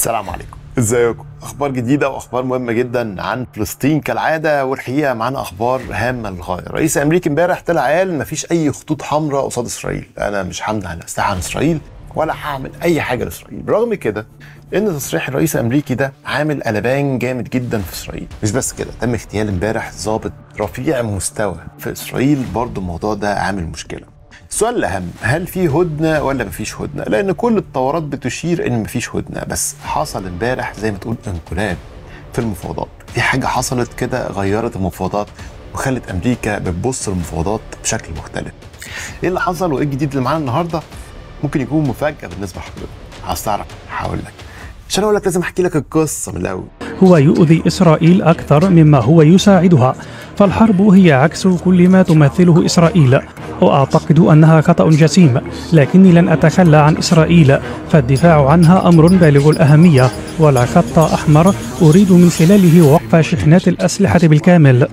السلام عليكم ازيكم اخبار جديده واخبار مهمه جدا عن فلسطين كالعاده والحقيقه معانا اخبار هامه للغايه رئيس امريكا امبارح طلع قال مفيش اي خطوط حمراء قصاد اسرائيل انا مش على الاسلحه عن اسرائيل ولا هعمل اي حاجه لاسرائيل برغم كده ان تصريح الرئيس الامريكي ده عامل قلبان جامد جدا في اسرائيل مش بس كده تم اغتيال امبارح ضابط رفيع مستوى في اسرائيل برضه الموضوع ده عامل مشكله السؤال الأهم هل في هدنة ولا مفيش هدنة؟ لأن كل التورات بتشير إن مفيش هدنة بس حصل امبارح زي ما تقول انقلاب في المفاوضات في حاجة حصلت كده غيرت المفاوضات وخلت أمريكا بتبص للمفاوضات بشكل مختلف إيه اللي حصل وإيه الجديد اللي معانا النهاردة؟ ممكن يكون مفاجأة بالنسبة لحضرتك عايز تعرف هقول لك عشان اقول لك لازم احكي لك القصه من الاول هو يؤذي اسرائيل اكثر مما هو يساعدها فالحرب هي عكس كل ما تمثله اسرائيل وأعتقد أنها خطأ جسيم لكني لن أتخلى عن إسرائيل فالدفاع عنها أمر بالغ الأهمية ولا خط أحمر أريد من خلاله وقف شحنات الأسلحة بالكامل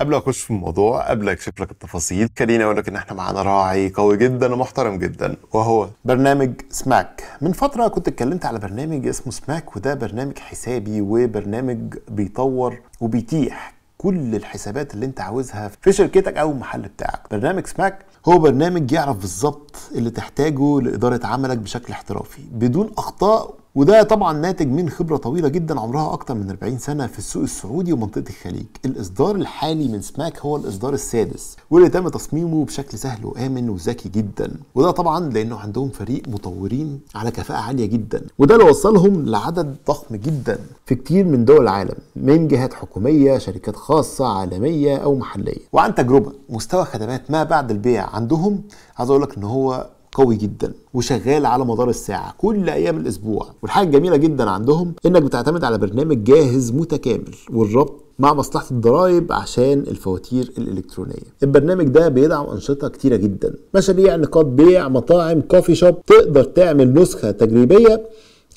قبل ما اخش في الموضوع قبل اكشف لك التفاصيل خليني اقول لك ان احنا معانا راعي قوي جدا ومحترم جدا وهو برنامج سماك من فتره كنت اتكلمت على برنامج اسمه سماك وده برنامج حسابي وبرنامج بيطور وبيتيح كل الحسابات اللي انت عاوزها في شركتك او المحل بتاعك برنامج سماك هو برنامج يعرف بالظبط اللي تحتاجه لاداره عملك بشكل احترافي بدون اخطاء وده طبعا ناتج من خبرة طويلة جدا عمرها أكتر من 40 سنة في السوق السعودي ومنطقة الخليج الإصدار الحالي من سماك هو الإصدار السادس واللي تم تصميمه بشكل سهل وآمن وذكي جدا وده طبعا لأنه عندهم فريق مطورين على كفاءة عالية جدا وده اللي وصلهم لعدد ضخم جدا في كتير من دول العالم من جهات حكومية شركات خاصة عالمية أو محلية وعن تجربة مستوى خدمات ما بعد البيع عندهم عايز أقول لك إن هو قوي جدا وشغال على مدار الساعه كل ايام الاسبوع والحاجه الجميله جدا عندهم انك بتعتمد على برنامج جاهز متكامل والربط مع مصلحة الضرائب عشان الفواتير الإلكترونية. البرنامج ده بيدعم أنشطة كتيرة جدا، مشاريع نقاط بيع، مطاعم، كوفي شوب، تقدر تعمل نسخة تجريبية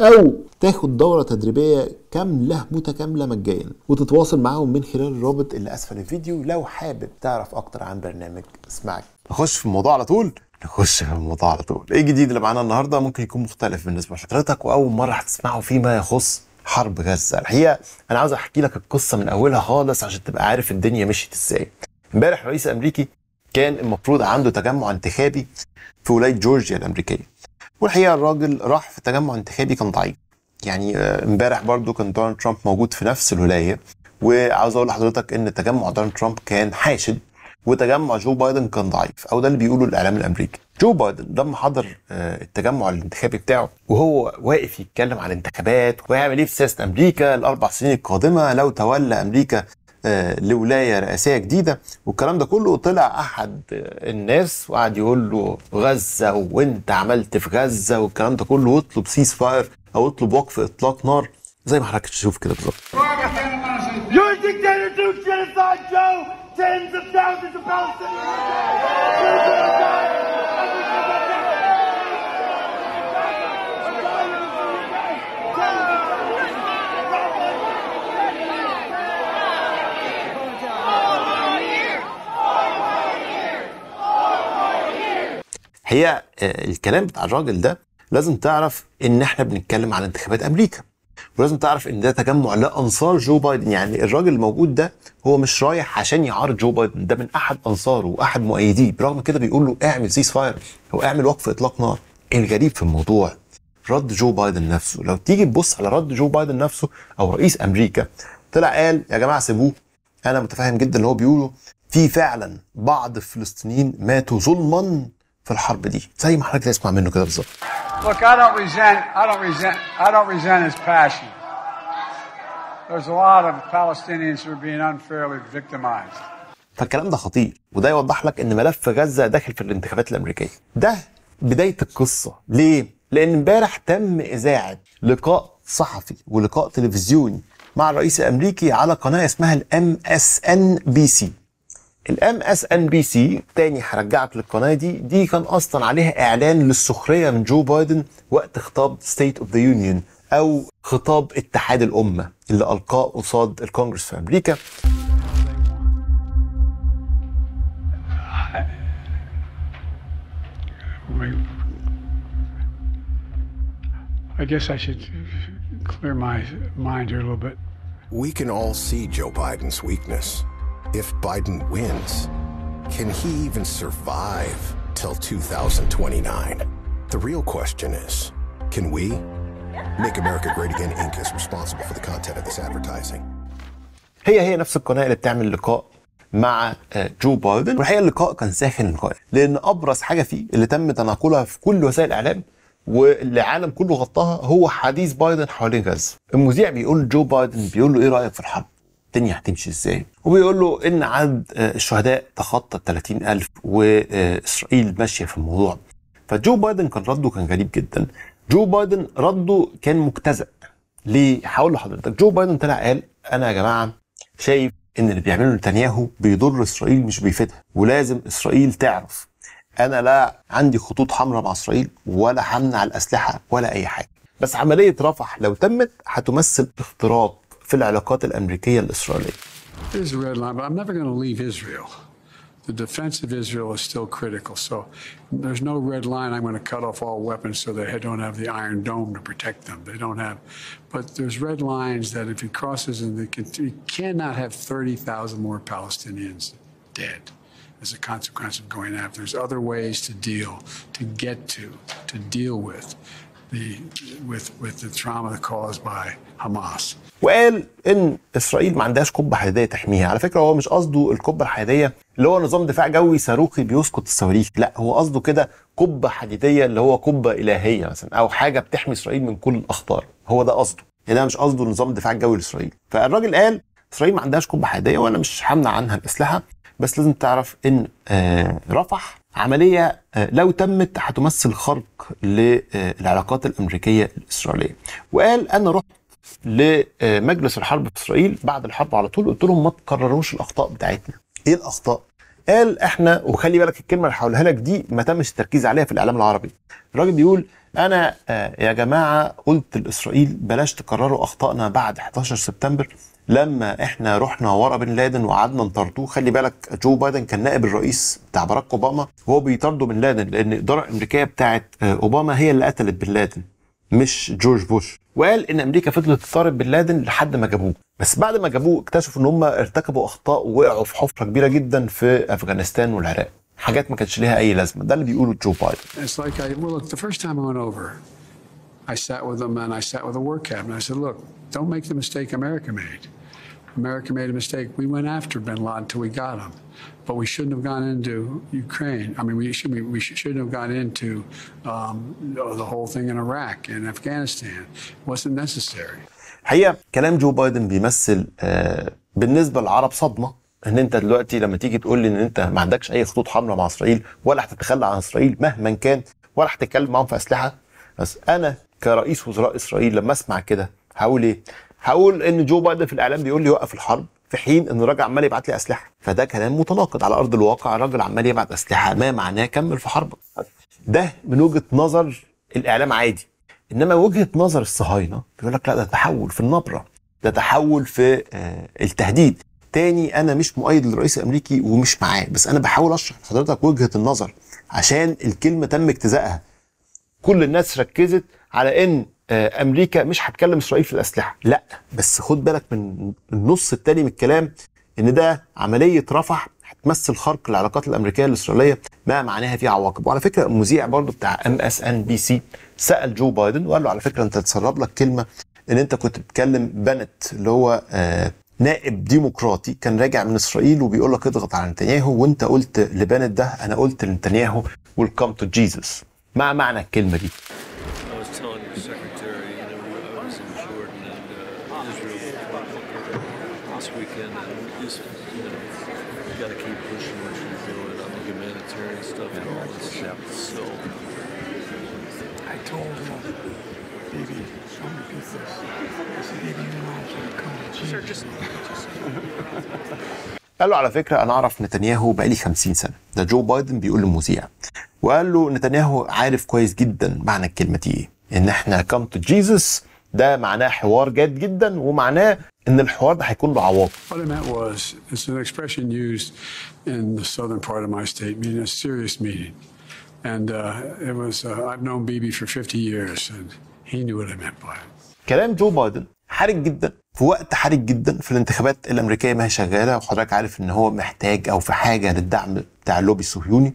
أو تاخد دورة تدريبية كاملة متكاملة مجانا وتتواصل معاهم من خلال الرابط اللي أسفل الفيديو لو حابب تعرف أكتر عن برنامج سماك. نخش في الموضوع على طول؟ نخش في الموضوع على طول ايه الجديد اللي معانا النهارده ممكن يكون مختلف بالنسبه لحضرتك واول مره هتسمعه فيما يخص حرب غزه الحقيقه انا عاوز احكي لك القصه من اولها خالص عشان تبقى عارف الدنيا مشيت ازاي امبارح رئيس امريكي كان المفروض عنده تجمع انتخابي في ولايه جورجيا الامريكيه والحقيقه الراجل راح في تجمع انتخابي كان ضعيف يعني آه، امبارح برضو كان دونالد ترامب موجود في نفس الولايه وعاوز اقول لحضرتك ان تجمع دونالد ترامب كان حاشد وتجمع جو بايدن كان ضعيف او ده اللي بيقوله الاعلام الامريكي جو بايدن لما حضر آه، التجمع الانتخابي بتاعه وهو واقف يتكلم عن الانتخابات وهيعمل ايه في سياسه امريكا الاربع سنين القادمه لو تولى امريكا آه، لولايه رئاسيه جديده والكلام ده كله طلع احد الناس وقعد يقول له غزه وانت عملت في غزه والكلام ده كله واطلب سيس فاير او اطلب وقف اطلاق نار زي ما حضرتك تشوف كده بالظبط Tens of thousands of Palestinians هي آه، الكلام بتاع الراجل ده لازم تعرف ان احنا بنتكلم على انتخابات امريكا ولازم تعرف ان ده تجمع لانصار جو بايدن يعني الراجل الموجود ده هو مش رايح عشان يعارض جو بايدن ده من احد انصاره واحد مؤيديه برغم كده بيقول له اعمل سيس فاير او اعمل وقف اطلاق نار الغريب في الموضوع رد جو بايدن نفسه لو تيجي تبص على رد جو بايدن نفسه او رئيس امريكا طلع قال يا جماعه سيبوه انا متفاهم جدا اللي هو بيقوله في فعلا بعض الفلسطينيين ماتوا ظلما في الحرب دي زي ما حضرتك تسمع منه كده بالظبط Look, I don't resent, I don't resent, I don't resent his passion. There's a lot of Palestinians who are being unfairly victimized. فالكلام ده خطير وده يوضح لك ان ملف غزه داخل في الانتخابات الامريكيه ده بدايه القصه ليه لان امبارح تم اذاعه لقاء صحفي ولقاء تلفزيوني مع الرئيس الامريكي على قناه اسمها الام اس ان بي سي الام اس ان بي سي تاني هرجعك للقناه دي دي كان اصلا عليها اعلان للسخريه من جو بايدن وقت خطاب ستيت اوف ذا يونيون او خطاب اتحاد الامه اللي القاه قصاد الكونجرس في امريكا I guess I should clear my mind here a little bit. We can all see Joe Biden's weakness. if Biden wins, can he even survive till 2029? The real question is can we? Make America Great Again Inc. is responsible for the content of this advertising. هي هي نفس القناه اللي بتعمل لقاء مع آه، جو بايدن والحقيقه اللقاء كان ساخن للغاية لان ابرز حاجه فيه اللي تم تناقلها في كل وسائل الاعلام واللي العالم كله غطاها هو حديث بايدن حوالين غزه المذيع بيقول جو بايدن بيقول له ايه رايك في الحرب الدنيا هتمشي ازاي وبيقول له ان عدد آه، الشهداء تخطى ال 30000 واسرائيل ماشيه في الموضوع فجو بايدن كان رده كان غريب جدا جو بايدن رده كان مجتزأ ليه هقول لحضرتك جو بايدن طلع قال انا يا جماعه شايف ان اللي بيعمله نتنياهو بيضر اسرائيل مش بيفيدها ولازم اسرائيل تعرف انا لا عندي خطوط حمراء مع اسرائيل ولا همنع الاسلحه ولا اي حاجه بس عمليه رفح لو تمت هتمثل اختراق في العلاقات الأمريكية الإسرائيلية There's a red line, but I'm never going to leave Israel. The defense of Israel is still critical. So there's no red line. I'm going to cut off all weapons so they don't have the Iron Dome to protect them. They don't have. But there's red lines that if it crosses, and you cannot have 30,000 more Palestinians dead as a consequence of going after. There's other ways to deal, to get to, to deal with. the, with, with the trauma caused by Hamas. وقال ان اسرائيل ما عندهاش قبه حديديه تحميها على فكره هو مش قصده القبه الحديديه اللي هو نظام دفاع جوي صاروخي بيسقط الصواريخ لا هو قصده كده قبه حديديه اللي هو قبه الهيه مثلا او حاجه بتحمي اسرائيل من كل الاخطار هو ده قصده يعني ده مش قصده نظام الدفاع الجوي لاسرائيل فالراجل قال اسرائيل ما عندهاش قبه حديديه وانا مش همنع عنها الاسلحه بس لازم تعرف ان آه، رفح عملية آه، لو تمت هتمثل خرق للعلاقات الأمريكية الإسرائيلية وقال أنا رحت لمجلس الحرب في إسرائيل بعد الحرب على طول قلت لهم ما تكرروش الأخطاء بتاعتنا إيه الأخطاء؟ قال احنا وخلي بالك الكلمه اللي هقولها لك دي ما تمش التركيز عليها في الاعلام العربي الراجل بيقول انا آه، يا جماعه قلت لاسرائيل بلاش تكرروا اخطائنا بعد 11 سبتمبر لما احنا رحنا ورا بن لادن وقعدنا نطردوه خلي بالك جو بايدن كان نائب الرئيس بتاع باراك اوباما وهو بيطاردوا بن لادن لان الاداره الامريكيه بتاعت آه، اوباما هي اللي قتلت بن لادن مش جورج بوش وقال ان امريكا فضلت تطارد بن لادن لحد ما جابوه بس بعد ما جابوه اكتشفوا ان هم ارتكبوا اخطاء ووقعوا في حفره كبيره جدا في افغانستان والعراق حاجات ما كانش ليها اي لازمه ده اللي بيقوله جو بايدن I sat with them and I sat with a work cabinet. I said, look, don't make the mistake America made. America made a mistake. We went after bin Laden until we got him. But we shouldn't have gone into Ukraine. I mean, we, should, we shouldn't have gone into um, the whole thing in Iraq and Afghanistan. It wasn't necessary. حقيقة كلام جو بايدن بيمثل آه، بالنسبة للعرب صدمة ان انت دلوقتي لما تيجي تقول ان انت ما عندكش اي خطوط حمراء مع اسرائيل ولا هتتخلى عن اسرائيل مهما كان ولا هتتكلم معاهم في اسلحه بس انا كرئيس وزراء اسرائيل لما اسمع كده هقول ايه؟ هقول ان جو بايدن في الاعلام بيقول لي وقف الحرب في حين ان الراجل عمال يبعت لي اسلحه فده كلام متناقض على ارض الواقع الراجل عمال يبعت اسلحه ما معناه كمل في حربك ده من وجهه نظر الاعلام عادي انما وجهه نظر الصهاينه بيقول لك لا ده تحول في النبره ده تحول في آه، التهديد تاني انا مش مؤيد للرئيس الامريكي ومش معاه بس انا بحاول اشرح لحضرتك وجهه النظر عشان الكلمه تم اجتزائها كل الناس ركزت على ان آه، امريكا مش هتكلم اسرائيل في الاسلحه لا بس خد بالك من النص التاني من الكلام ان ده عمليه رفح هتمثل خرق العلاقات الامريكيه الاسرائيليه ما معناها فيها عواقب وعلى فكره المذيع برضه بتاع ام اس ان بي سي سال جو بايدن وقال له على فكره انت تسرب لك كلمه ان انت كنت بتكلم بنت اللي هو آه نائب ديمقراطي كان راجع من اسرائيل وبيقول لك اضغط على نتنياهو وانت قلت لبنت ده انا قلت لنتنياهو ويلكم تو جيسس ما معنى الكلمه دي قال له على فكره انا اعرف نتنياهو بقالي 50 سنه ده جو بايدن بيقول لمذيع وقال له نتنياهو عارف كويس جدا معنى الكلمه دي ايه ان احنا كم تو جيسس ده معناه حوار جاد جدا ومعناه ان الحوار ده هيكون له عواقب. was it's an expression used in the southern part of my state, meaning a serious meeting. And uh, it was uh, I've known for 50 years and he knew what I meant by it. كلام جو بايدن حرج جدا في وقت حرج جدا في الانتخابات الامريكيه ما هي شغاله وحضرتك عارف ان هو محتاج او في حاجه للدعم بتاع اللوبي الصهيوني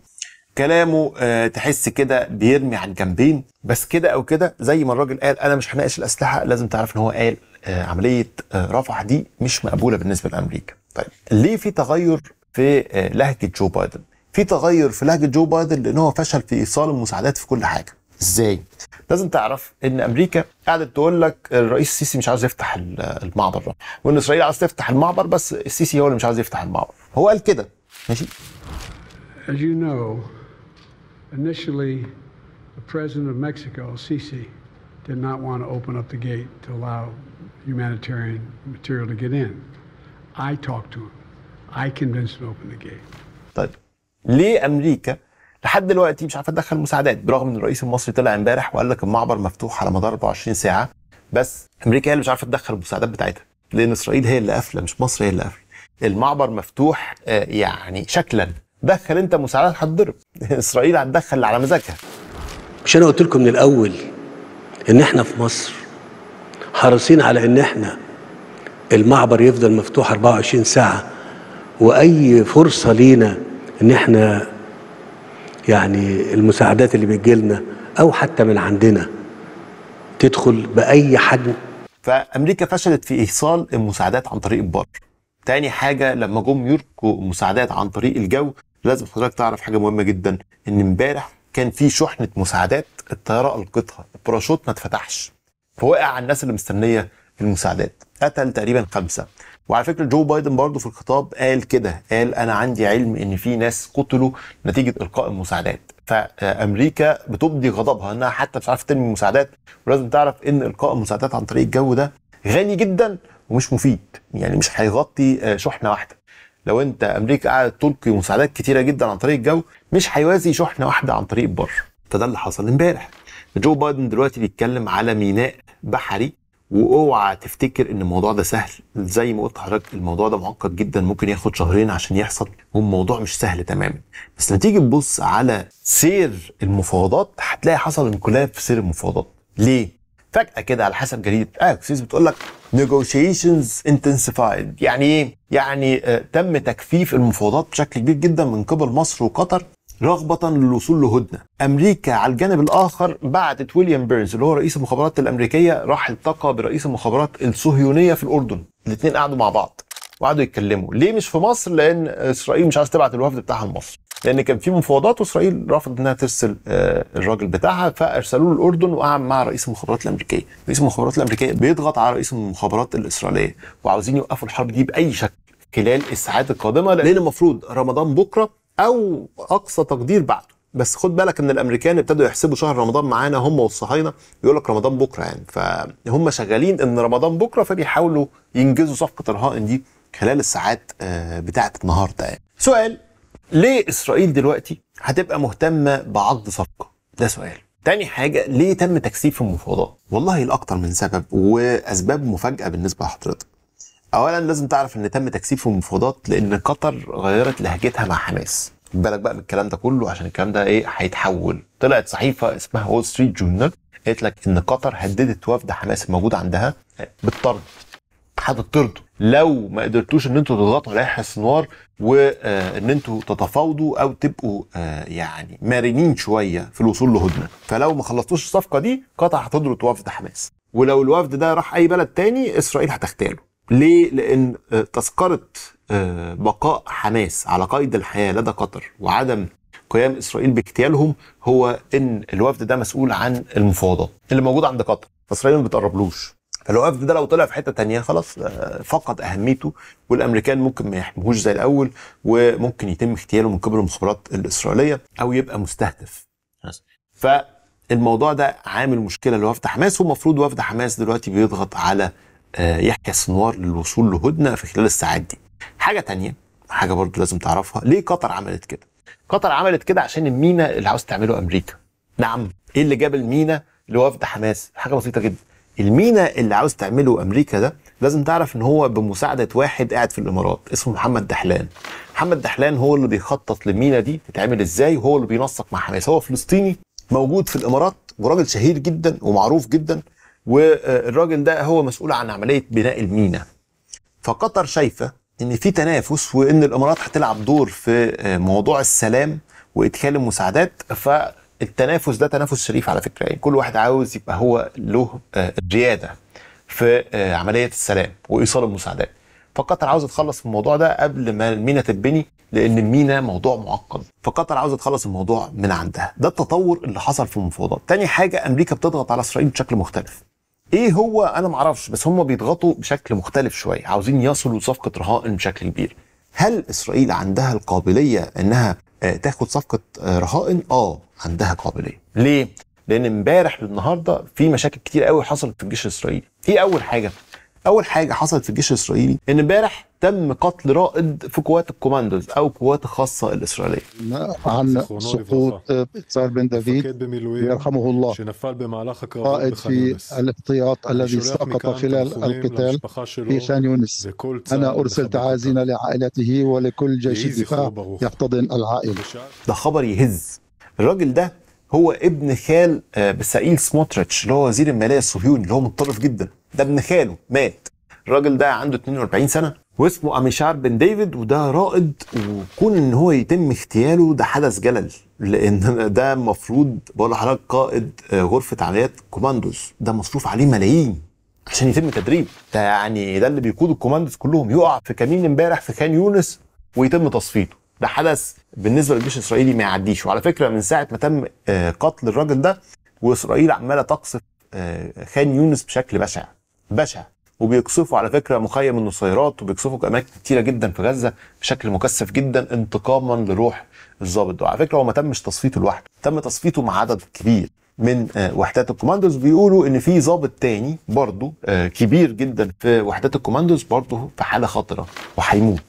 كلامه آه، تحس كده بيرمي على الجنبين بس كده او كده زي ما الراجل قال انا مش هناقش الاسلحه لازم تعرف ان هو قال آه، عمليه آه، رفح دي مش مقبوله بالنسبه لامريكا طيب ليه في تغير في لهجه جو بايدن في تغير في لهجه جو بايدن لان هو فشل في ايصال المساعدات في كل حاجه ازاي لازم تعرف ان امريكا قعدت تقول لك الرئيس السيسي مش عاوز يفتح المعبر وان اسرائيل عاوز تفتح المعبر بس السيسي هو اللي مش عاوز يفتح المعبر هو قال كده ماشي As you know, initially the president of Mexico, Sisi, did not want to open up the gate to allow humanitarian material to get in. I talked to him. I convinced him to open the gate. طيب ليه امريكا لحد دلوقتي مش عارفه تدخل مساعدات برغم ان الرئيس المصري طلع امبارح وقال لك المعبر مفتوح على مدار 24 ساعه بس امريكا هي اللي مش عارفه تدخل المساعدات بتاعتها لان اسرائيل هي اللي قافله مش مصر هي اللي قافله المعبر مفتوح آه، يعني شكلا دخل انت مساعدات هتضرب اسرائيل هتدخل اللي على مزاجها مش انا قلت لكم من الاول ان احنا في مصر حريصين على ان احنا المعبر يفضل مفتوح 24 ساعه واي فرصه لينا ان احنا يعني المساعدات اللي بتجيلنا او حتى من عندنا تدخل باي حجم فامريكا فشلت في ايصال المساعدات عن طريق البر تاني حاجه لما جم يلقوا المساعدات عن طريق الجو لازم حضرتك تعرف حاجه مهمه جدا ان امبارح كان في شحنه مساعدات الطياره القتها الباراشوت ما اتفتحش فوقع على الناس اللي مستنيه المساعدات قتل تقريبا خمسه وعلى فكره جو بايدن برضه في الخطاب قال كده قال انا عندي علم ان في ناس قتلوا نتيجه القاء المساعدات فامريكا بتبدي غضبها انها حتى مش عارفه ترمي المساعدات ولازم تعرف ان القاء المساعدات عن طريق الجو ده غالي جدا ومش مفيد يعني مش هيغطي آه، شحنه واحده لو انت امريكا قعدت تلقي مساعدات كتيره جدا عن طريق الجو مش هيوازي شحنه واحده عن طريق البر فده اللي حصل امبارح جو بايدن دلوقتي بيتكلم على ميناء بحري واوعى تفتكر ان الموضوع ده سهل زي ما قلت لحضرتك الموضوع ده معقد جدا ممكن ياخد شهرين عشان يحصل والموضوع مش سهل تماما بس لما تيجي تبص على سير المفاوضات هتلاقي حصل انقلاب في سير المفاوضات ليه فجاه كده على حسب جريده اكسس بتقول لك negotiations intensified يعني ايه يعني آه تم تكثيف المفاوضات بشكل كبير جدا من قبل مصر وقطر رغبة للوصول لهدنة أمريكا على الجانب الآخر بعتت ويليام بيرنز اللي هو رئيس المخابرات الأمريكية راح التقى برئيس المخابرات الصهيونية في الأردن الاثنين قعدوا مع بعض وقعدوا يتكلموا ليه مش في مصر لأن إسرائيل مش عايز تبعت الوفد بتاعها لمصر لأن كان في مفاوضات وإسرائيل رفضت إنها ترسل آه، الراجل بتاعها فأرسلوه للأردن وقعد مع رئيس المخابرات الأمريكية رئيس المخابرات الأمريكية بيضغط على رئيس المخابرات الإسرائيلية وعاوزين يوقفوا الحرب دي بأي شكل خلال الساعات القادمه لان المفروض رمضان بكره او اقصى تقدير بعده بس خد بالك ان الامريكان ابتدوا يحسبوا شهر رمضان معانا هم والصهاينه يقول لك رمضان بكره يعني فهم شغالين ان رمضان بكره فبيحاولوا ينجزوا صفقه الرهائن دي خلال الساعات آه، بتاعه النهارده يعني. سؤال ليه اسرائيل دلوقتي هتبقى مهتمه بعقد صفقه؟ ده سؤال. تاني حاجه ليه تم تكثيف المفاوضات؟ والله الاكثر من سبب واسباب مفاجاه بالنسبه لحضرتك. اولا لازم تعرف ان تم تكثيف في المفاوضات لان قطر غيرت لهجتها مع حماس بالك بقى من الكلام ده كله عشان الكلام ده ايه هيتحول طلعت صحيفه اسمها وول ستريت جورنال قالت لك ان قطر هددت وفد حماس الموجود عندها بالطرد هتطردوا لو ما قدرتوش ان انتوا تضغطوا على يحيى السنوار وان آه، انتوا تتفاوضوا او تبقوا آه، يعني مرنين شويه في الوصول لهدنه فلو ما خلصتوش الصفقه دي قطر هتضرب وفد حماس ولو الوفد ده راح اي بلد تاني اسرائيل هتغتاله ليه؟ لأن آه، تذكرة آه، بقاء حماس على قيد الحياة لدى قطر وعدم قيام إسرائيل باغتيالهم هو إن الوفد ده مسؤول عن المفاوضات اللي موجودة عند قطر فإسرائيل ما بتقربلوش فالوفد ده لو طلع في حته تانية خلاص آه، فقد اهميته والامريكان ممكن ما يحميهوش زي الاول وممكن يتم اغتياله من قبل المخابرات الاسرائيليه او يبقى مستهدف. فالموضوع ده عامل مشكله لوفد حماس ومفروض وفد حماس دلوقتي بيضغط على آه، يحيى السنوار للوصول لهدنه في خلال الساعات دي. حاجه تانية حاجه برضو لازم تعرفها ليه قطر عملت كده؟ قطر عملت كده عشان المينا اللي عاوز تعمله امريكا. نعم ايه اللي جاب المينا لوفد حماس؟ حاجه بسيطه جدا. المينا اللي عاوز تعمله امريكا ده لازم تعرف ان هو بمساعده واحد قاعد في الامارات اسمه محمد دحلان. محمد دحلان هو اللي بيخطط للمينا دي تتعمل ازاي وهو اللي بينسق مع حماس، هو فلسطيني موجود في الامارات وراجل شهير جدا ومعروف جدا والراجل ده هو مسؤول عن عمليه بناء المينا فقطر شايفه ان في تنافس وان الامارات هتلعب دور في آه، موضوع السلام وادخال المساعدات فالتنافس ده تنافس شريف على فكره يعني كل واحد عاوز يبقى هو له آه، الرياده في آه، عمليه السلام وايصال المساعدات فقطر عاوزه تخلص من الموضوع ده قبل ما المينا تتبني لان المينا موضوع معقد فقطر عاوزه تخلص الموضوع من عندها ده التطور اللي حصل في المفاوضات تاني حاجه امريكا بتضغط على اسرائيل بشكل مختلف ايه هو انا معرفش بس هم بيضغطوا بشكل مختلف شويه عاوزين يصلوا لصفقه رهائن بشكل كبير هل اسرائيل عندها القابليه انها آه، تاخد صفقه آه، رهائن اه عندها قابليه ليه لان امبارح للنهارده في مشاكل كتير قوي حصلت في الجيش الاسرائيلي ايه اول حاجه اول حاجه حصلت في الجيش الاسرائيلي ان امبارح تم قتل رائد في قوات الكوماندوز او القوات الخاصه الاسرائيليه عن سقوط صار بن دافيد يرحمه الله قائد في الاحتياط الذي سقط خلال القتال في شان يونس انا ارسل تعازينا لعائلته ولكل جيش الدفاع يحتضن العائله ده خبر يهز الراجل ده هو ابن خال آه، بسائيل سموتريتش اللي هو وزير الماليه الصهيوني اللي هو متطرف جدا ده ابن خاله مات الراجل ده عنده 42 سنه واسمه اميشار بن ديفيد وده رائد وكون ان هو يتم اغتياله ده حدث جلل لان ده المفروض بقول لحضرتك قائد آه، غرفه عمليات كوماندوز ده مصروف عليه ملايين عشان يتم تدريب ده يعني ده اللي بيقود الكوماندوز كلهم يقع في كمين امبارح في خان يونس ويتم تصفيته ده حدث بالنسبه للجيش الاسرائيلي ما يعديش وعلى فكره من ساعه ما تم آه، قتل الراجل ده واسرائيل عماله تقصف آه، خان يونس بشكل بشع بشع وبيقصفوا على فكره مخيم النصيرات وبيقصفوا اماكن كتيره جدا في غزه بشكل مكثف جدا انتقاما لروح الضابط وعلى فكره هو ما تمش تصفيته لوحده تم تصفيته مع عدد كبير من آه، وحدات الكوماندوز بيقولوا ان في ضابط تاني برضه كبير جدا في وحدات الكوماندوز برضه في حاله خطره وهيموت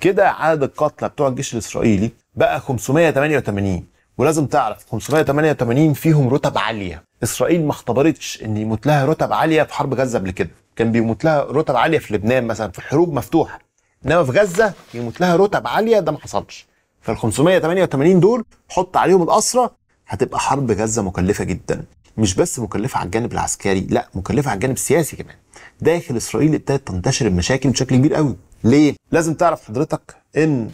كده عدد القتلى بتوع الجيش الاسرائيلي بقى 588 ولازم تعرف 588 فيهم رتب عاليه اسرائيل ما اختبرتش ان يموت لها رتب عاليه في حرب غزه قبل كده كان بيموت لها رتب عاليه في لبنان مثلا في الحروب مفتوحه انما في غزه يموت لها رتب عاليه ده ما حصلش فال 588 دول حط عليهم الاسرى هتبقى حرب غزه مكلفه جدا مش بس مكلفه على الجانب العسكري لا مكلفه على الجانب السياسي كمان داخل اسرائيل ابتدت تنتشر المشاكل بشكل كبير قوي ليه؟ لازم تعرف حضرتك ان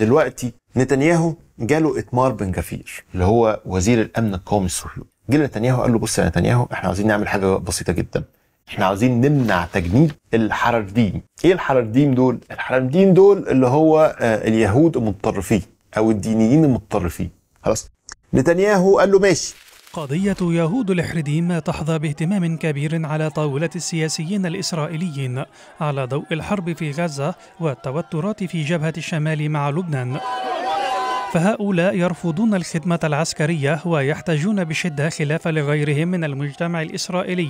دلوقتي نتنياهو جاله اتمار بن جفير اللي هو وزير الامن القومي الصهيوني جه نتنياهو قال له بص يا نتنياهو احنا عايزين نعمل حاجه بسيطه جدا احنا عاوزين نمنع تجنيد الحررديم ايه الحررديم دول الحررديم دول اللي هو آه، اليهود المتطرفين او الدينيين المتطرفين خلاص نتنياهو قال له ماشي قضية يهود الحرديم تحظى باهتمام كبير على طاولة السياسيين الإسرائيليين على ضوء الحرب في غزة والتوترات في جبهة الشمال مع لبنان فهؤلاء يرفضون الخدمة العسكرية ويحتجون بشدة خلافا لغيرهم من المجتمع الإسرائيلي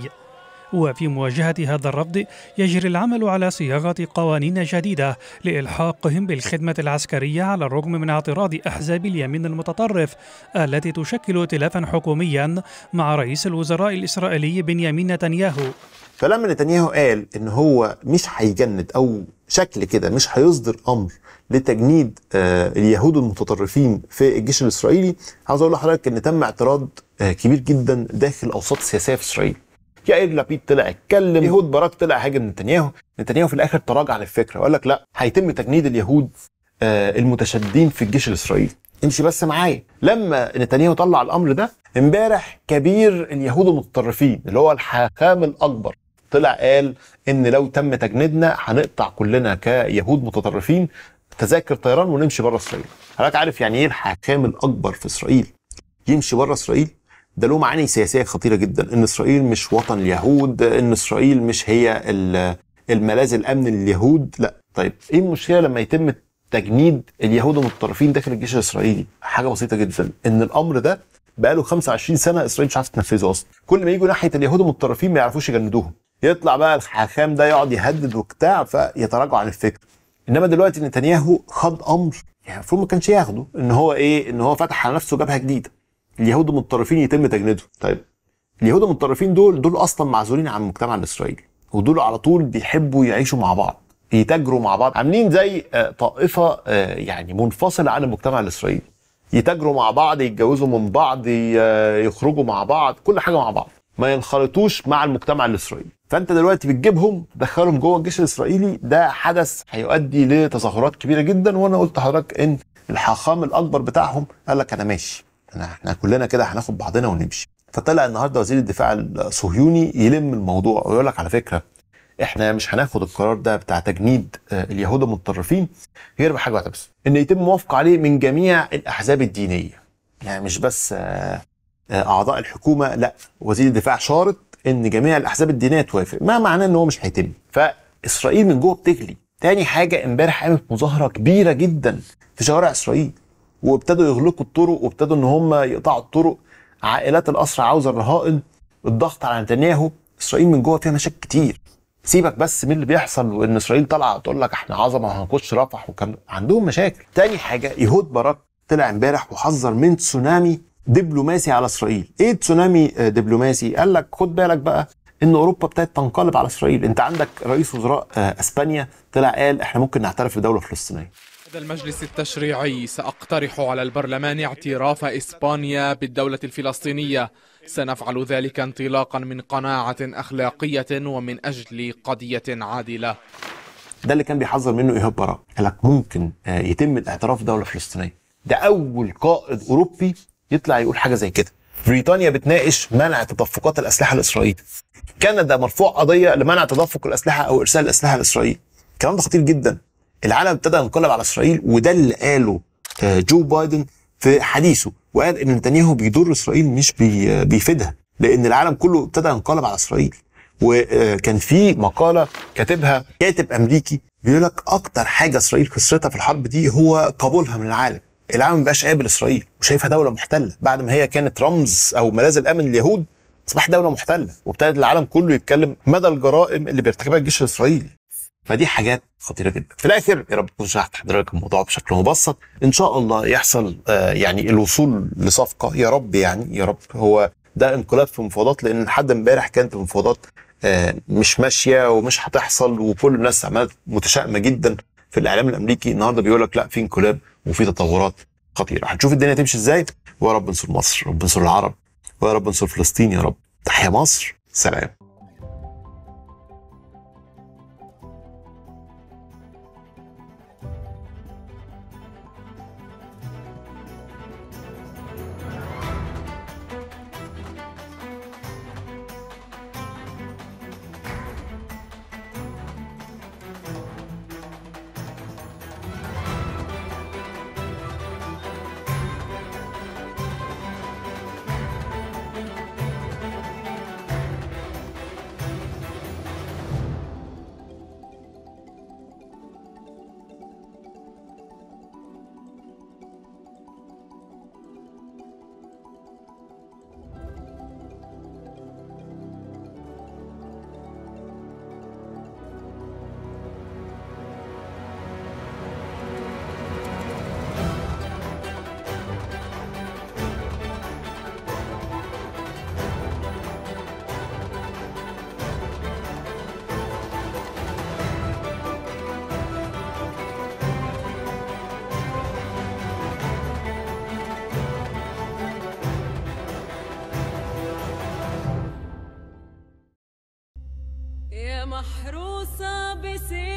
وفي مواجهة هذا الرفض يجري العمل على صياغة قوانين جديدة لإلحاقهم بالخدمة العسكرية على الرغم من اعتراض أحزاب اليمين المتطرف التي تشكل ائتلافا حكوميا مع رئيس الوزراء الإسرائيلي بنيامين نتنياهو فلما نتنياهو قال ان هو مش هيجند او شكل كده مش هيصدر امر لتجنيد آه، اليهود المتطرفين في الجيش الاسرائيلي عاوز اقول لحضرتك ان تم اعتراض آه، كبير جدا داخل اوساط السياسيه في اسرائيل يائر لابيد طلع اتكلم يهود باراك طلع هاجم نتنياهو نتنياهو في الاخر تراجع عن الفكره وقال لك لا هيتم تجنيد اليهود آه، المتشددين في الجيش الاسرائيلي امشي بس معايا لما نتنياهو طلع الامر ده امبارح كبير اليهود المتطرفين اللي هو الحاخام الاكبر طلع قال ان لو تم تجنيدنا هنقطع كلنا كيهود متطرفين تذاكر طيران ونمشي بره اسرائيل حضرتك عارف يعني ايه الحاكم الاكبر في اسرائيل يمشي بره اسرائيل ده له معاني سياسيه خطيره جدا ان اسرائيل مش وطن اليهود ان اسرائيل مش هي الملاذ الامن لليهود لا طيب ايه المشكله لما يتم تجنيد اليهود المتطرفين داخل الجيش الاسرائيلي حاجه بسيطه جدا ان الامر ده بقى له 25 سنه اسرائيل مش عارفه تنفذه اصلا كل ما يجوا ناحيه اليهود المتطرفين ما يعرفوش يجندوهم يطلع بقى الحاخام ده يقعد يهدد وبتاع فيتراجعوا عن الفكر انما دلوقتي نتنياهو خد امر يعني المفروض ما كانش ياخده ان هو ايه ان هو فتح على نفسه جبهه جديده اليهود المتطرفين يتم تجنيدهم طيب اليهود المتطرفين دول دول اصلا معزولين عن المجتمع الاسرائيلي ودول على طول بيحبوا يعيشوا مع بعض يتاجروا مع بعض عاملين زي آه، طائفه آه، يعني منفصله عن المجتمع الاسرائيلي يتاجروا مع بعض يتجوزوا من بعض يخرجوا مع بعض كل حاجه مع بعض ما ينخرطوش مع المجتمع الاسرائيلي فانت دلوقتي بتجيبهم تدخلهم جوه الجيش الاسرائيلي ده حدث هيؤدي لتظاهرات كبيره جدا وانا قلت لحضرتك ان الحاخام الاكبر بتاعهم قال لك انا ماشي احنا كلنا كده هناخد بعضنا ونمشي فطلع النهارده وزير الدفاع الصهيوني يلم الموضوع ويقول لك على فكره احنا مش هناخد القرار ده بتاع تجنيد آه، اليهود المتطرفين غير بحاجه واحده بس ان يتم موافقه عليه من جميع الاحزاب الدينيه يعني مش بس آه، آه، اعضاء الحكومه لا وزير الدفاع شارط ان جميع الاحزاب الدينيه توافق ما معناه ان هو مش هيتم فاسرائيل من جوه بتجلي تاني حاجه امبارح قامت مظاهره كبيره جدا في شوارع اسرائيل وابتدوا يغلقوا الطرق وابتدوا ان هم يقطعوا الطرق عائلات الاسرى عاوزه الرهائن الضغط على نتنياهو اسرائيل من جوه فيها مشاكل كتير سيبك بس من اللي بيحصل وان اسرائيل طالعه تقول لك احنا عظمه هنخش رفح وكان عندهم مشاكل تاني حاجه يهود باراك طلع امبارح وحذر من تسونامي دبلوماسي على اسرائيل ايه تسونامي دبلوماسي قال لك خد بالك بقى ان اوروبا ابتدت تنقلب على اسرائيل انت عندك رئيس وزراء آه، اسبانيا طلع قال احنا ممكن نعترف بدوله فلسطينيه لدى المجلس التشريعي سأقترح على البرلمان اعتراف إسبانيا بالدولة الفلسطينية سنفعل ذلك انطلاقا من قناعة أخلاقية ومن أجل قضية عادلة ده اللي كان بيحذر منه إيهاب براك قال لك ممكن آه، يتم الاعتراف بدولة فلسطينية ده أول قائد أوروبي يطلع يقول حاجة زي كده بريطانيا بتناقش منع تدفقات الأسلحة لإسرائيل كندا مرفوع قضية لمنع تدفق الأسلحة أو إرسال الأسلحة لإسرائيل الكلام ده خطير جدا العالم ابتدى ينقلب على اسرائيل وده اللي قاله آه، جو بايدن في حديثه وقال ان نتنياهو بيضر اسرائيل مش بيفيدها لان العالم كله ابتدى ينقلب على اسرائيل وكان آه، في مقاله كاتبها كاتب امريكي بيقول لك اكتر حاجه اسرائيل خسرتها في الحرب دي هو قبولها من العالم العالم مبقاش قابل اسرائيل وشايفها دوله محتله بعد ما هي كانت رمز او ملاذ الامن لليهود اصبحت دوله محتله وابتدى العالم كله يتكلم مدى الجرائم اللي بيرتكبها الجيش الاسرائيلي فدي حاجات خطيره جدا في الاخر يا رب تكون شرحت حضرتك الموضوع بشكل مبسط ان شاء الله يحصل آه يعني الوصول لصفقه يا رب يعني يا رب هو ده انقلاب في المفاوضات لان لحد امبارح كانت المفاوضات آه مش ماشيه ومش هتحصل وكل الناس عماله متشائمه جدا في الاعلام الامريكي النهارده بيقول لك لا في انقلاب وفي تطورات خطيره هنشوف الدنيا تمشي ازاي ويا رب ننصر مصر رب ننصر العرب ويا رب ننصر فلسطين يا رب تحيا مصر سلام besé